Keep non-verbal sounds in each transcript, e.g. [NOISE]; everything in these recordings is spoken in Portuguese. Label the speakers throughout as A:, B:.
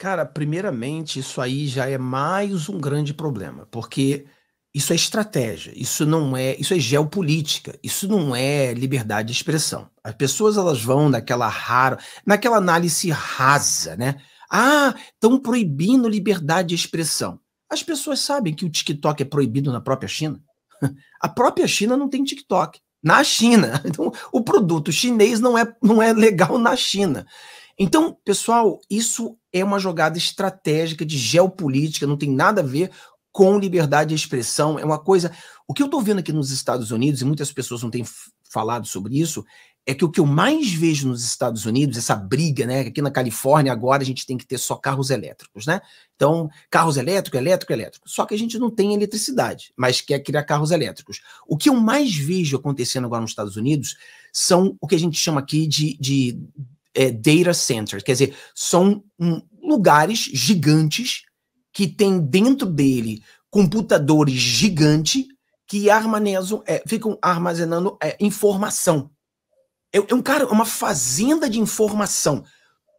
A: Cara, primeiramente, isso aí já é mais um grande problema, porque isso é estratégia, isso não é, isso é geopolítica, isso não é liberdade de expressão. As pessoas elas vão naquela raro, naquela análise rasa, né? Ah, estão proibindo liberdade de expressão. As pessoas sabem que o TikTok é proibido na própria China. [LAUGHS] A própria China não tem TikTok. Na China. [LAUGHS] Então, o produto chinês não é, não é legal na China. Então, pessoal, isso é uma jogada estratégica de geopolítica, não tem nada a ver com liberdade de expressão. É uma coisa. O que eu estou vendo aqui nos Estados Unidos, e muitas pessoas não têm falado sobre isso, é que o que eu mais vejo nos Estados Unidos, essa briga, né? Aqui na Califórnia agora a gente tem que ter só carros elétricos, né? Então, carros elétricos, elétrico, elétrico. Só que a gente não tem eletricidade, mas quer criar carros elétricos. O que eu mais vejo acontecendo agora nos Estados Unidos são o que a gente chama aqui de, de é, data centers, quer dizer, são um, lugares gigantes que tem dentro dele computadores gigantes que armazenam, é, ficam armazenando é, informação. É, é, um cara, é uma fazenda de informação.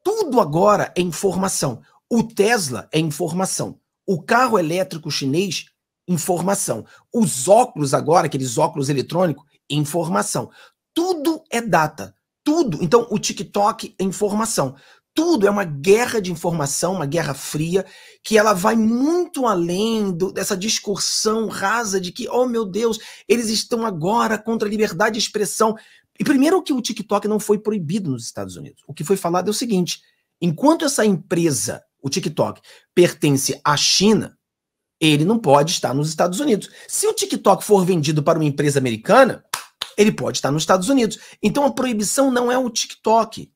A: Tudo agora é informação. O Tesla é informação. O carro elétrico chinês, informação. Os óculos agora, aqueles óculos eletrônicos, informação. Tudo é data. Tudo. Então, o TikTok é informação. Tudo é uma guerra de informação, uma guerra fria, que ela vai muito além do, dessa discussão rasa de que, oh meu Deus, eles estão agora contra a liberdade de expressão. E primeiro que o TikTok não foi proibido nos Estados Unidos. O que foi falado é o seguinte: enquanto essa empresa, o TikTok, pertence à China, ele não pode estar nos Estados Unidos. Se o TikTok for vendido para uma empresa americana, ele pode estar nos Estados Unidos. Então a proibição não é o TikTok.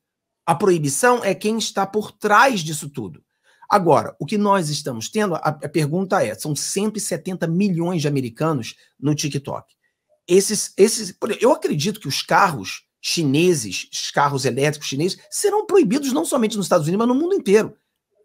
A: A proibição é quem está por trás disso tudo. Agora, o que nós estamos tendo, a, a pergunta é: são 170 milhões de americanos no TikTok. Esses, esses, eu acredito que os carros chineses, os carros elétricos chineses, serão proibidos não somente nos Estados Unidos, mas no mundo inteiro.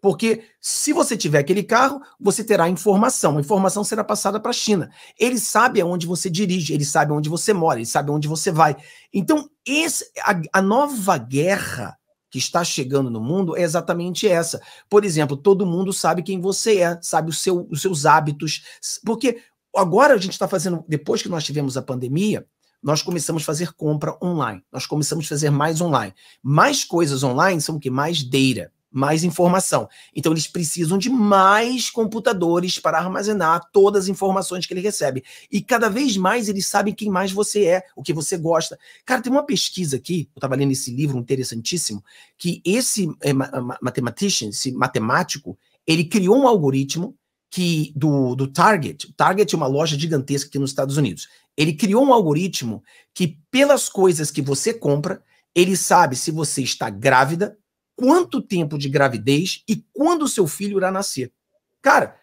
A: Porque se você tiver aquele carro, você terá informação. A informação será passada para a China. Ele sabe aonde você dirige, ele sabe onde você mora, ele sabe onde você vai. Então, esse, a, a nova guerra que está chegando no mundo é exatamente essa. Por exemplo, todo mundo sabe quem você é, sabe o seu, os seus hábitos. Porque agora a gente está fazendo, depois que nós tivemos a pandemia, nós começamos a fazer compra online, nós começamos a fazer mais online. Mais coisas online são o que mais deira mais informação. Então, eles precisam de mais computadores para armazenar todas as informações que ele recebe. E cada vez mais eles sabem quem mais você é, o que você gosta. Cara, tem uma pesquisa aqui, eu estava lendo esse livro interessantíssimo, que esse é, esse matemático, ele criou um algoritmo que do, do Target. O Target é uma loja gigantesca aqui nos Estados Unidos. Ele criou um algoritmo que, pelas coisas que você compra, ele sabe se você está grávida, quanto tempo de gravidez e quando seu filho irá nascer. Cara,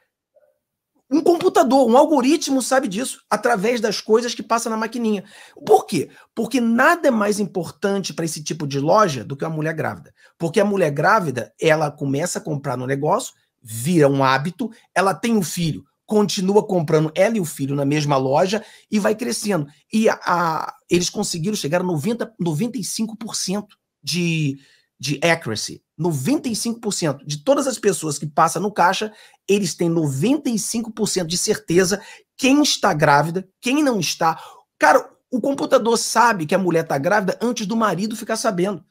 A: um computador, um algoritmo sabe disso através das coisas que passa na maquininha. Por quê? Porque nada é mais importante para esse tipo de loja do que a mulher grávida. Porque a mulher grávida, ela começa a comprar no negócio, vira um hábito, ela tem um filho, continua comprando ela e o filho na mesma loja e vai crescendo. E a, a eles conseguiram chegar a 90, 95% de, de accuracy. 95% de todas as pessoas que passam no caixa, eles têm 95% de certeza quem está grávida, quem não está. Cara, o computador sabe que a mulher está grávida antes do marido ficar sabendo.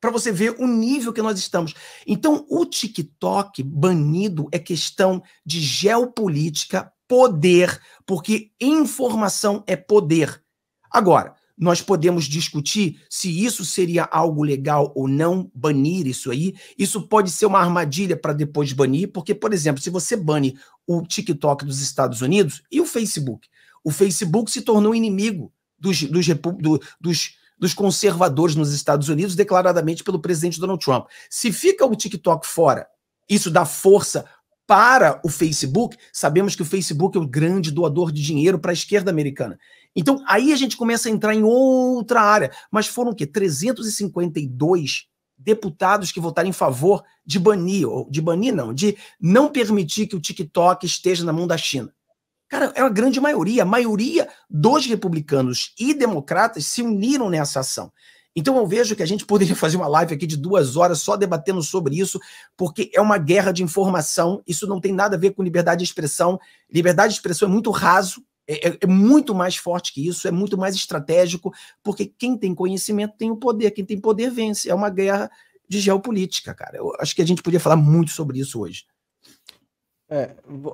A: Para você ver o nível que nós estamos. Então, o TikTok banido é questão de geopolítica, poder, porque informação é poder. Agora, nós podemos discutir se isso seria algo legal ou não, banir isso aí. Isso pode ser uma armadilha para depois banir, porque, por exemplo, se você bane o TikTok dos Estados Unidos e o Facebook, o Facebook se tornou inimigo dos, dos, do, dos, dos conservadores nos Estados Unidos, declaradamente pelo presidente Donald Trump. Se fica o TikTok fora, isso dá força para o Facebook, sabemos que o Facebook é o grande doador de dinheiro para a esquerda americana. Então, aí a gente começa a entrar em outra área. Mas foram o quê? 352 deputados que votaram em favor de banir, ou de banir não, de não permitir que o TikTok esteja na mão da China. Cara, é uma grande maioria. A maioria dos republicanos e democratas se uniram nessa ação. Então eu vejo que a gente poderia fazer uma live aqui de duas horas só debatendo sobre isso, porque é uma guerra de informação. Isso não tem nada a ver com liberdade de expressão. Liberdade de expressão é muito raso, é, é, é, muito mais forte que isso, é muito mais estratégico, porque quem tem conhecimento tem o poder, quem tem poder vence. É uma guerra de geopolítica, cara. Eu acho que a gente podia falar muito sobre
B: isso hoje. É,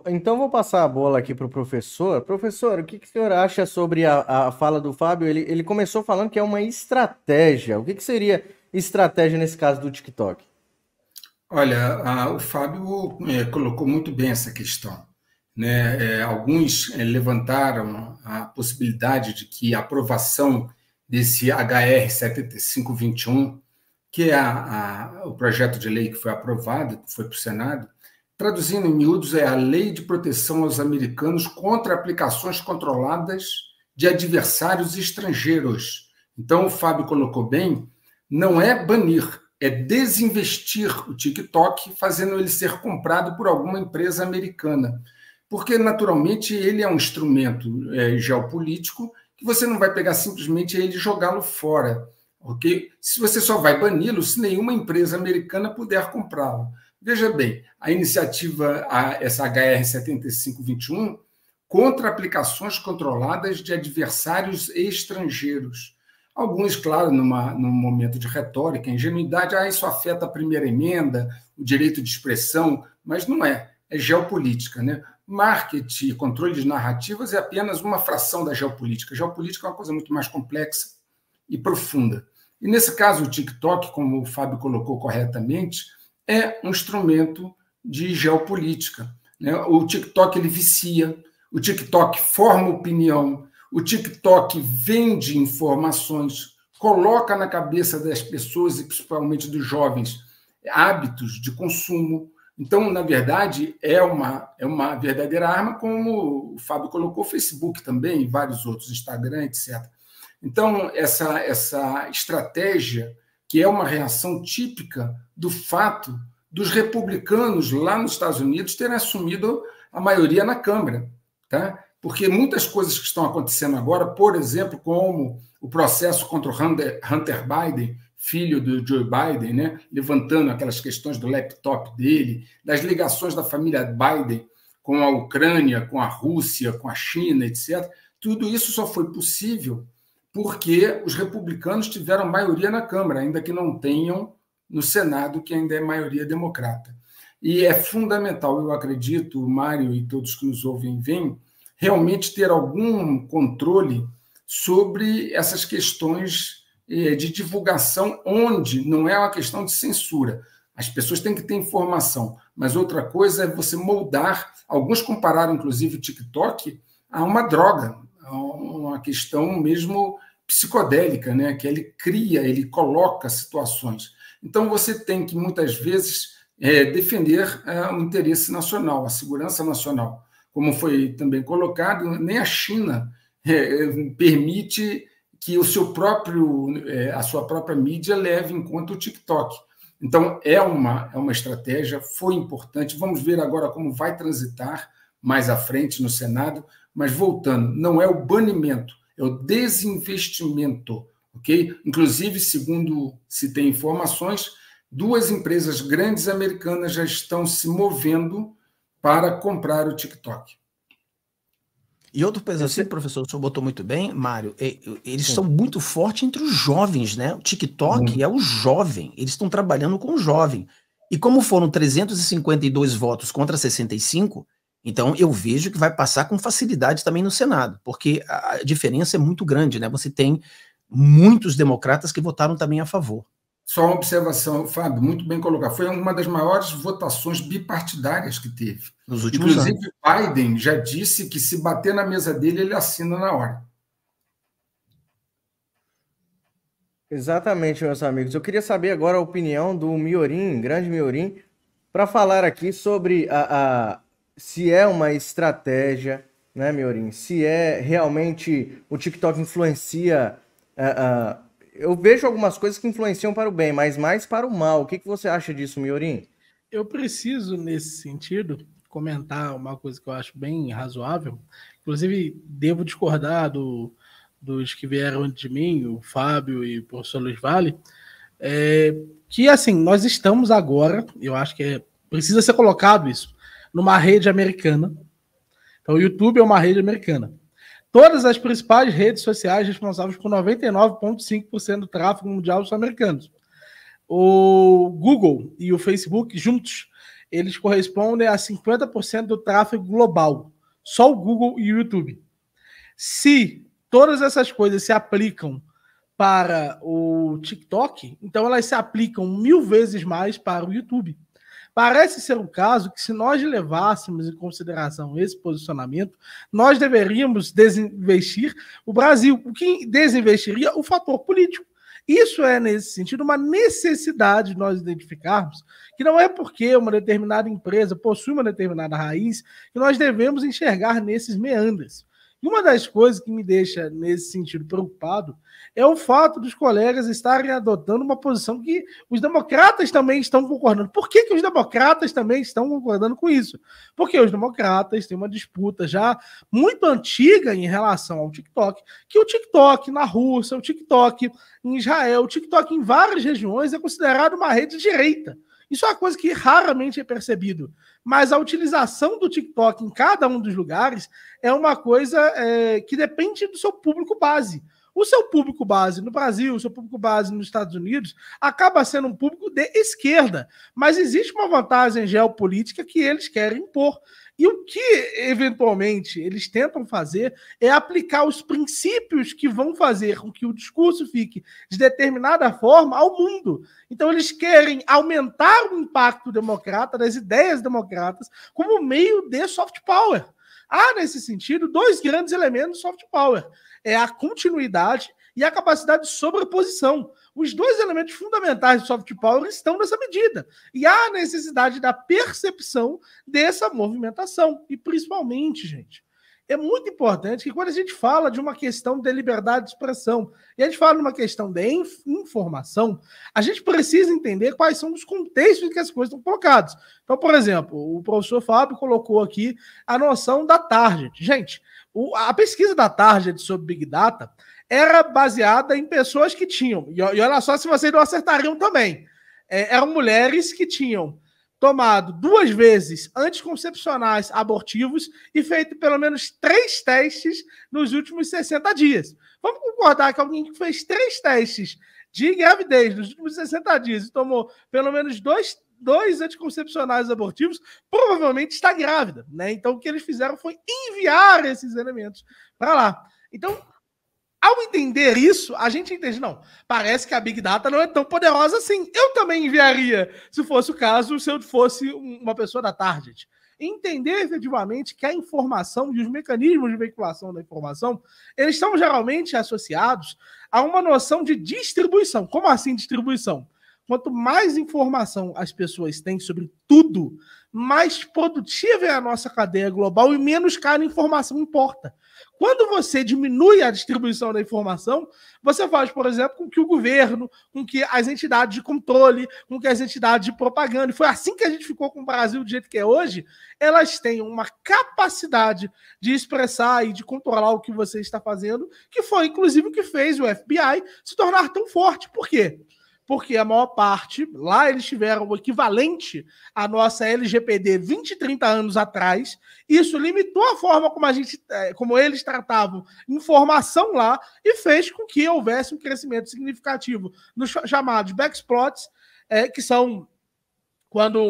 B: então vou passar a bola aqui para o professor. Professor, o que, que o senhor acha sobre a, a fala do Fábio? Ele, ele começou falando que é uma estratégia. O que, que seria estratégia nesse caso do TikTok? Olha, a, o Fábio é, colocou muito bem essa questão. Né? É, alguns é, levantaram
C: a possibilidade de que a aprovação desse HR 7521, que é a, a, o projeto de lei que foi aprovado, que foi para o Senado, traduzindo em miúdos, é a Lei de Proteção aos Americanos contra aplicações controladas de adversários estrangeiros. Então, o Fábio colocou bem, não é banir, é desinvestir o TikTok, fazendo ele ser comprado por alguma empresa americana porque naturalmente ele é um instrumento é, geopolítico que você não vai pegar simplesmente ele e jogá-lo fora, ok? Se você só vai bani-lo se nenhuma empresa americana puder comprá-lo. Veja bem, a iniciativa, a, essa HR 7521, contra aplicações controladas de adversários estrangeiros. Alguns, claro, numa, num momento de retórica, ingenuidade, ah, isso afeta a primeira emenda, o direito de expressão, mas não é, é geopolítica. Né? marketing e controle de narrativas é apenas uma fração da geopolítica. A geopolítica é uma coisa muito mais complexa e profunda. E nesse caso, o TikTok, como o Fábio colocou corretamente, é um instrumento de geopolítica. Né? O TikTok ele vicia, o TikTok forma opinião, o TikTok vende informações, coloca na cabeça das pessoas e principalmente dos jovens hábitos de consumo, então, na verdade, é uma, é uma verdadeira arma, como o Fábio colocou, Facebook também, vários outros, Instagram, etc. Então, essa, essa estratégia, que é uma reação típica do fato dos republicanos lá nos Estados Unidos terem assumido a maioria na Câmara, tá? porque muitas coisas que estão acontecendo agora, por exemplo, como o processo contra o Hunter Biden, filho do Joe Biden, né, levantando aquelas questões do laptop dele, das ligações da família Biden com a Ucrânia, com a Rússia, com a China, etc. Tudo isso só foi possível porque os republicanos tiveram maioria na Câmara, ainda que não tenham no Senado, que ainda é maioria democrata. E é fundamental, eu acredito, Mário e todos que nos ouvem vêm, realmente ter algum controle sobre essas questões é, de divulgação, onde não é uma questão de censura. As pessoas têm que ter informação, mas outra coisa é você moldar. Alguns compararam, inclusive, o TikTok a uma droga, a uma questão mesmo psicodélica, né? que ele cria, ele coloca situações. Então, você tem que, muitas vezes, é, defender é, o interesse nacional, a segurança nacional. Como foi também colocado, nem a China é, permite que o seu próprio, é, a sua própria mídia leve em conta o TikTok. Então, é uma, é uma estratégia, foi importante. Vamos ver agora como vai transitar mais à frente no Senado. Mas, voltando, não é o banimento, é o desinvestimento. ok? Inclusive, segundo se tem informações, duas empresas grandes americanas já estão se movendo para comprar o TikTok. E outro peso
A: assim, professor, o senhor botou muito bem, Mário, é, eles Sim. são muito fortes entre os jovens, né? O TikTok é o jovem, eles estão trabalhando com o jovem. E como foram 352 votos contra 65, então eu vejo que vai passar com facilidade também no Senado, porque a diferença é muito grande, né? Você tem muitos democratas que votaram também
C: a favor. Só uma observação, Fábio, muito bem colocado. Foi uma das maiores votações bipartidárias que teve.
B: Nos últimos Inclusive,
C: anos. Biden já disse que se bater na mesa dele, ele assina na hora.
B: Exatamente, meus amigos. Eu queria saber agora a opinião do Miorim, grande Miorim, para falar aqui sobre a, a, se é uma estratégia, né, Miorim? Se é realmente o TikTok influencia é, a, a eu vejo algumas coisas que influenciam para o bem, mas mais para o mal. O que, que você acha disso, Miorim?
D: Eu preciso, nesse sentido, comentar uma coisa que eu acho bem razoável. Inclusive, devo discordar do, dos que vieram antes de mim, o Fábio e o professor Luiz Vale, é, que, assim, nós estamos agora, eu acho que é, precisa ser colocado isso, numa rede americana. Então, o YouTube é uma rede americana todas as principais redes sociais responsáveis por 99,5% do tráfego mundial dos americanos. O Google e o Facebook juntos, eles correspondem a 50% do tráfego global. Só o Google e o YouTube. Se todas essas coisas se aplicam para o TikTok, então elas se aplicam mil vezes mais para o YouTube. Parece ser um caso que, se nós levássemos em consideração esse posicionamento, nós deveríamos desinvestir o Brasil, o que desinvestiria o fator político. Isso é, nesse sentido, uma necessidade de nós identificarmos que não é porque uma determinada empresa possui uma determinada raiz que nós devemos enxergar nesses meandros. E uma das coisas que me deixa, nesse sentido, preocupado é o fato dos colegas estarem adotando uma posição que os democratas também estão concordando. Por que, que os democratas também estão concordando com isso? Porque os democratas têm uma disputa já muito antiga em relação ao TikTok, que o TikTok na Rússia, o TikTok em Israel, o TikTok em várias regiões é considerado uma rede direita. Isso é uma coisa que raramente é percebido. Mas a utilização do TikTok em cada um dos lugares é uma coisa é, que depende do seu público base. O seu público base no Brasil, o seu público base nos Estados Unidos, acaba sendo um público de esquerda. Mas existe uma vantagem geopolítica que eles querem impor. E o que, eventualmente, eles tentam fazer é aplicar os princípios que vão fazer com que o discurso fique de determinada forma ao mundo. Então, eles querem aumentar o impacto democrata, das ideias democratas, como meio de soft power. Há, nesse sentido, dois grandes elementos soft power é a continuidade e a capacidade de sobreposição. Os dois elementos fundamentais do soft power estão nessa medida. E há a necessidade da percepção dessa movimentação. E principalmente, gente, é muito importante que quando a gente fala de uma questão de liberdade de expressão e a gente fala de uma questão de inf informação, a gente precisa entender quais são os contextos em que as coisas estão colocadas. Então, por exemplo, o professor Fábio colocou aqui a noção da target. Gente, o, a pesquisa da target sobre Big Data era baseada em pessoas que tinham, e, e olha só se vocês não acertariam também, é, eram mulheres que tinham tomado duas vezes anticoncepcionais abortivos e feito pelo menos três testes nos últimos 60 dias. Vamos concordar que alguém que fez três testes de gravidez nos últimos 60 dias e tomou pelo menos dois dois anticoncepcionais abortivos, provavelmente está grávida, né? Então o que eles fizeram foi enviar esses elementos para lá. Então ao entender isso, a gente entende, não, parece que a Big Data não é tão poderosa assim. Eu também enviaria, se fosse o caso, se eu fosse uma pessoa da Target. Entender efetivamente que a informação e os mecanismos de veiculação da informação, eles estão geralmente associados a uma noção de distribuição. Como assim distribuição? Quanto mais informação as pessoas têm sobre tudo, mais produtiva é a nossa cadeia global e menos cara informação importa. Quando você diminui a distribuição da informação, você faz, por exemplo, com que o governo, com que as entidades de controle, com que as entidades de propaganda, e foi assim que a gente ficou com o Brasil do jeito que é hoje, elas tenham uma capacidade de expressar e de controlar o que você está fazendo, que foi inclusive o que fez o FBI se tornar tão forte. Por quê? porque a maior parte, lá eles tiveram o equivalente à nossa LGPD 20, 30 anos atrás. Isso limitou a forma como a gente, eh, como eles tratavam informação lá e fez com que houvesse um crescimento significativo nos chamados backsplots, é, eh, que são quando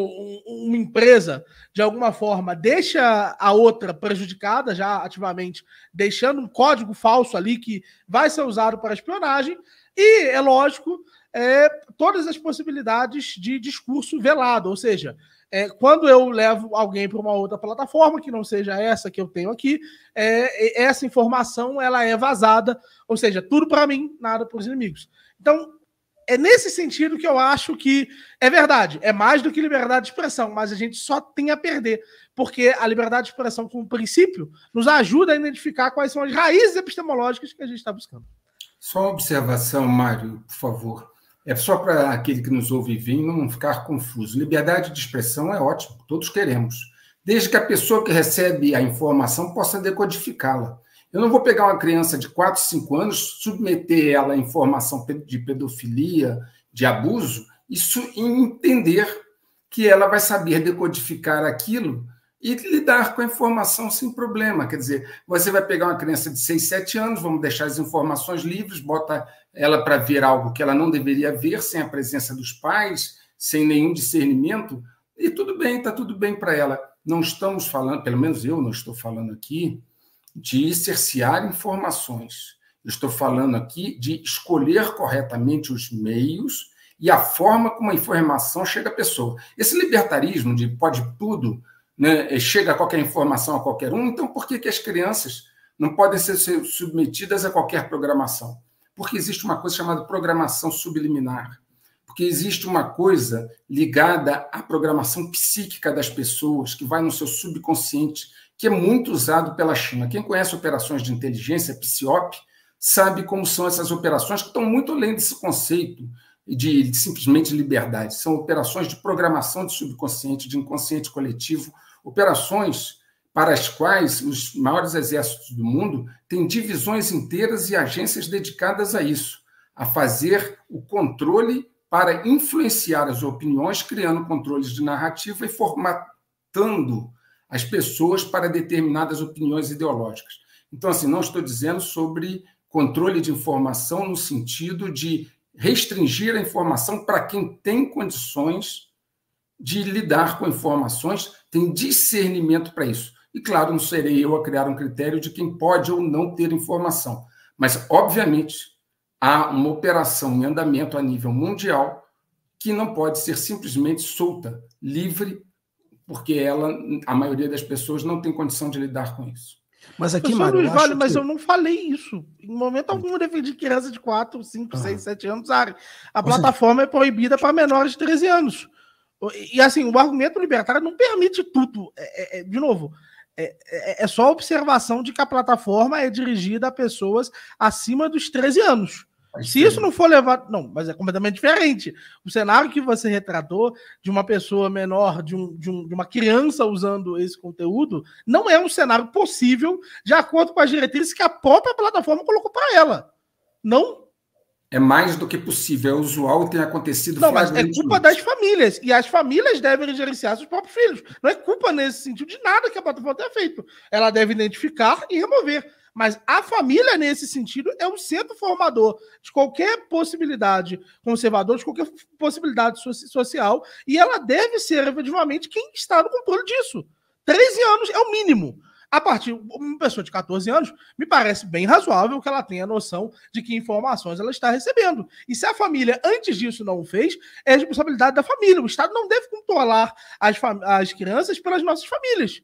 D: uma empresa, de alguma forma, deixa a outra prejudicada, já ativamente, deixando um código falso ali que vai ser usado para espionagem. E, é lógico, é, todas as possibilidades de discurso velado, ou seja, é, quando eu levo alguém para uma outra plataforma que não seja essa que eu tenho aqui, é, essa informação ela é vazada, ou seja, tudo para mim, nada para os inimigos. Então é nesse sentido que eu acho que é verdade, é mais do que liberdade de expressão, mas a gente só tem a perder, porque a liberdade de expressão como princípio nos ajuda a identificar quais são as raízes epistemológicas que a gente está buscando.
C: Só uma observação, Mário, por favor. É só para aquele que nos ouve vir não ficar confuso. Liberdade de expressão é ótimo, todos queremos. Desde que a pessoa que recebe a informação possa decodificá-la. Eu não vou pegar uma criança de 4, 5 anos, submeter ela à informação de pedofilia, de abuso, isso entender que ela vai saber decodificar aquilo e lidar com a informação sem problema. Quer dizer, você vai pegar uma criança de 6, 7 anos, vamos deixar as informações livres, bota ela para ver algo que ela não deveria ver sem a presença dos pais, sem nenhum discernimento, e tudo bem, está tudo bem para ela. Não estamos falando, pelo menos eu não estou falando aqui, de cercear informações. estou falando aqui de escolher corretamente os meios e a forma como a informação chega à pessoa. Esse libertarismo de pode tudo né, eh, chega qualquer informação a qualquer um, então por que, que as crianças não podem ser submetidas a qualquer programação? Porque existe uma coisa chamada programação subliminar. Porque existe uma coisa ligada à programação psíquica das pessoas, que vai no seu subconsciente, que é muito usado pela China. Quem conhece operações de inteligência, PSIOP, sabe como são essas operações que estão muito além desse conceito de, de simplesmente liberdade. São operações de programação de subconsciente, de inconsciente coletivo, operações para as quais os maiores exércitos do mundo têm divisões inteiras e agências dedicadas a isso, a fazer o controle para influenciar as opiniões, criando controles de narrativa e formatando as pessoas para determinadas opiniões ideológicas. Então, assim, não estou dizendo sobre controle de informação no sentido de restringir a informação para quem tem condições de lidar com informações tem discernimento para isso. E claro, não serei eu a criar um critério de quem pode ou não ter informação. Mas, obviamente, há uma operação em andamento a nível mundial que não pode ser simplesmente solta, livre, porque ela, a maioria das pessoas não tem condição de lidar com isso. Mas aqui, Mário, eu vale, mas que... eu não
D: falei isso. Em momento hum. algum eu defendi criança de 4, 5, 6, 7 anos. A, a é. plataforma é proibida para menores de 13 anos. E assim, o argumento libertário não permite tudo. É, é, é de novo, é, é, é só a observação de que a plataforma é dirigida a pessoas acima dos 13 anos. Se isso não for levado. Não, mas é completamente diferente. O cenário que você retratou de uma pessoa menor, de, um, de, um, de uma criança usando esse conteúdo, não é um cenário possível de acordo com as diretrizes que a própria plataforma colocou para ela. Não
C: é mais do que possível, é usual e tem acontecido. Não, mas é culpa
D: das famílias. E as famílias devem gerenciar seus próprios filhos. Não é culpa nesse sentido de nada que a plataforma tenha feito. Ela deve identificar e remover. Mas a família, nesse sentido, é um centro formador de qualquer possibilidade conservadora, de qualquer possibilidade social. E ela deve ser, efetivamente, quem está no controle disso. 13 anos é o mínimo a partir uma pessoa de 14 anos, me parece bem razoável que ela tenha noção de que informações ela está recebendo. E se a família antes disso não o fez, é responsabilidade da família. O Estado não deve controlar as, as crianças
C: pelas nossas famílias.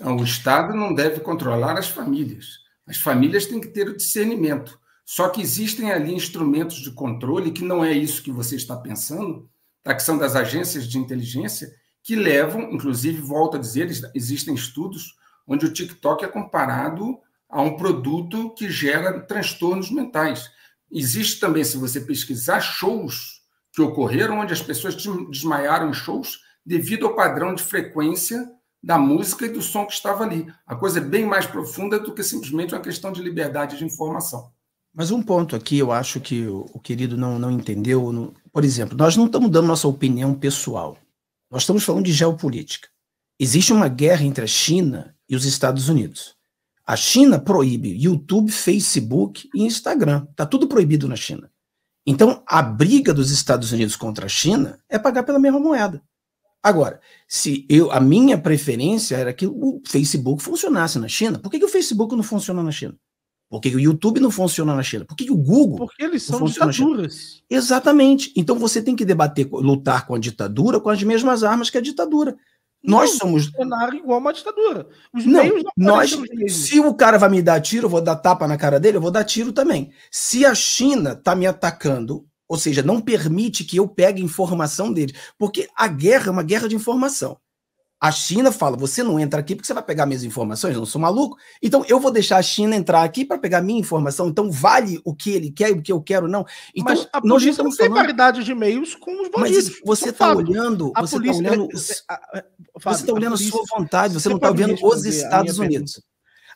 C: O Estado não deve controlar as famílias. As famílias têm que ter o discernimento. Só que existem ali instrumentos de controle, que não é isso que você está pensando, tá? que são das agências de inteligência, que levam, inclusive, volto a dizer, existem estudos onde o TikTok é comparado a um produto que gera transtornos mentais. Existe também, se você pesquisar, shows que ocorreram onde as pessoas desmaiaram em shows devido ao padrão de frequência da música e do som que estava ali. A coisa é bem mais profunda do que simplesmente uma questão de liberdade de informação.
A: Mas um ponto aqui eu acho que o, querido não, não entendeu. por exemplo, nós não estamos dando nossa opinião pessoal. Nós estamos falando de geopolítica. Existe uma guerra entre a China e os Estados Unidos. A China proíbe YouTube, Facebook e Instagram. Está tudo proibido na China. Então, a briga dos Estados Unidos contra a China é pagar pela mesma moeda. Agora, se eu a minha preferência era que o Facebook funcionasse na China, por que, que o Facebook não funciona na China? Por que, que o YouTube não funciona na China? Por que, que o Google? Porque eles são ditaduras. Exatamente. Então você tem que debater, lutar com a ditadura com as mesmas armas que a ditadura. Nós não, somos. Bolsonaro igual uma ditadura. Os não, meios não nós, Se o cara vai me dar tiro, eu vou dar tapa na cara dele, eu vou dar tiro também. Se a China está me atacando, ou seja, não permite que eu pegue informação dele, porque a guerra é uma guerra de informação. A China fala: você não entra aqui porque você vai pegar minhas informações, eu não sou maluco. Então eu vou deixar a China entrar aqui para pegar minha informação. Então vale o que ele quer e o que eu quero, não. Então, mas a polícia não tem falando... paridade de meios com os bandidos. Mas você está olhando, a você está olhando, Fábio, é,
D: é, é, você tá olhando a, polícia, sua vontade, você, você não está olhando os Estados Unidos.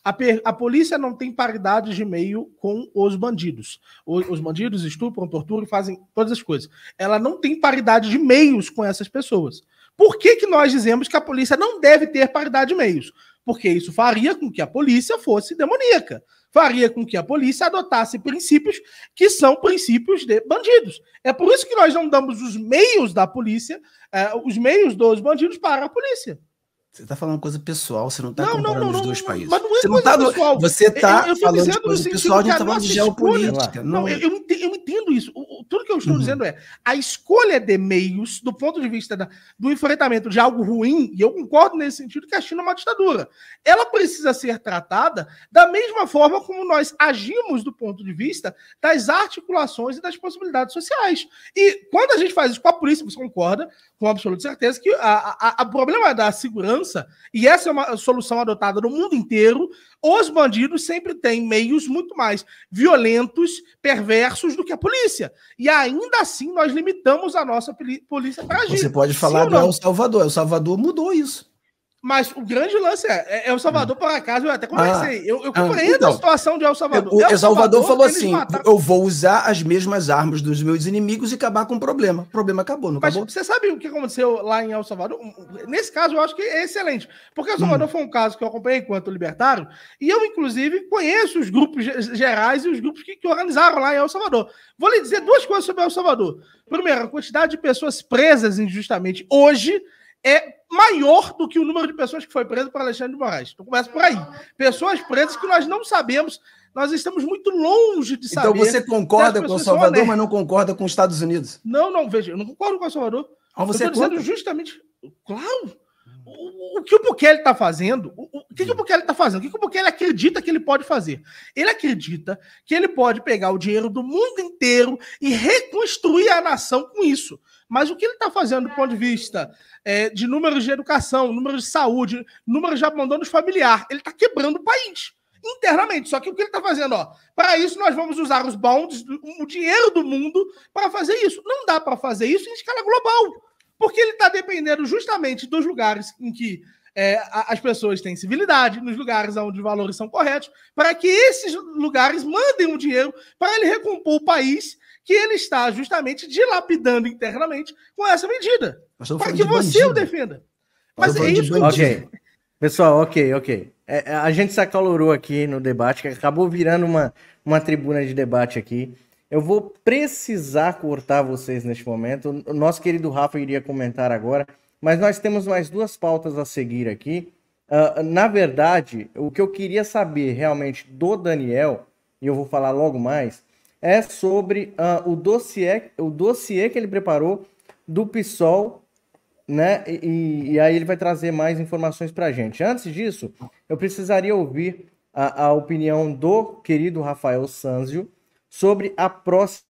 D: A, per, a, polícia não tem paridade de meio com os bandidos. O, os bandidos estupram, torturam, fazem todas as coisas. Ela não tem paridade de meios com essas pessoas. Por que, que nós dizemos que a polícia não deve ter paridade de meios? Porque isso faria com que a polícia fosse demoníaca, faria com que a polícia adotasse princípios que são princípios de bandidos. É por isso que nós não damos os meios da polícia, eh, os meios dos bandidos para a polícia.
A: Você tá falando coisa pessoal, você não tá não, comparando não, não, os dois países. Mas não é você não tá pessoal. Você tá eu, eu falando de coisa pessoal, a gente tá falando de geopolítica. Não, é?
D: eu, eu, entendo isso. O, tudo que eu estou uhum. dizendo é a escolha de meios, do ponto de vista da, do enfrentamento de algo ruim, e eu concordo nesse sentido que a China é uma ditadura. Ela precisa ser tratada da mesma forma como nós agimos do ponto de vista das articulações e das possibilidades sociais. E quando a gente faz isso com a polícia, você concorda, com absoluta certeza, que a, a, problema da segurança segurança, e essa é uma solução adotada no mundo inteiro, os bandidos sempre têm meios muito mais violentos, perversos do que a polícia. E ainda assim nós limitamos a nossa polícia para agir. Você pode falar do El o
A: Salvador, o Salvador mudou
D: mas o grande lance é, El é, é Salvador, hum. por acaso, eu até conversei. Ah, eu, eu ah, compreendo então, a situação de El Salvador. O El Salvador, falou assim:
A: eu vou usar as mesmas armas dos meus inimigos e acabar com o problema. O problema acabou, não Mas acabou? Você
D: sabe o que aconteceu lá em El Salvador? Nesse caso, eu acho que é excelente. Porque El hum. Salvador hum. foi um caso que eu acompanhei enquanto libertário, e eu, inclusive, conheço os grupos gerais e os grupos que, que organizaram lá em El Salvador. Vou lhe dizer duas coisas sobre El Salvador. Primeiro, a quantidade de pessoas presas injustamente hoje é maior do que o número de pessoas que foi preso por Alexandre de Moraes. Então começa por aí. Pessoas presas que nós não sabemos, nós estamos muito longe de então, saber. Então você concorda com o Salvador, mas não
A: concorda com os Estados Unidos?
D: Não, não, veja, eu não concordo com o Salvador. Ah, você eu estou dizendo justamente, claro, o, que o Bukele está fazendo, o, o que, que, o Bukele está fazendo, o que, que o Bukele acredita que ele pode fazer. Ele acredita que ele pode pegar o dinheiro do mundo inteiro e reconstruir a nação com isso. Mas o que ele está fazendo do ponto de vista é, de números de educação, números de saúde, números de abandono familiar? Ele está quebrando o país internamente. Só que o que ele está fazendo? ó Para isso, nós vamos usar os bonds, o dinheiro do mundo, para fazer isso. Não dá para fazer isso em escala global, porque ele está dependendo justamente dos lugares em que é, as pessoas têm civilidade, nos lugares onde os valores são corretos, para que esses lugares mandem o dinheiro para ele recompor o país que ele está justamente dilapidando internamente com essa medida. Para que você bandido. o defenda. Mas é isso que eu okay.
B: Pessoal, ok, ok. É, é, a gente se acalorou aqui no debate, que acabou virando uma, uma tribuna de debate aqui. Eu vou precisar cortar vocês neste momento. O nosso querido Rafa iria comentar agora, mas nós temos mais duas pautas a seguir aqui. Uh, na verdade, o que eu queria saber realmente do Daniel, e eu vou falar logo mais, é sobre uh, o, dossiê, o dossiê que ele preparou do PSOL, né? E, e aí ele vai trazer mais informações para a gente. Antes disso, eu precisaria ouvir a, a opinião do querido Rafael Sanzio sobre a próxima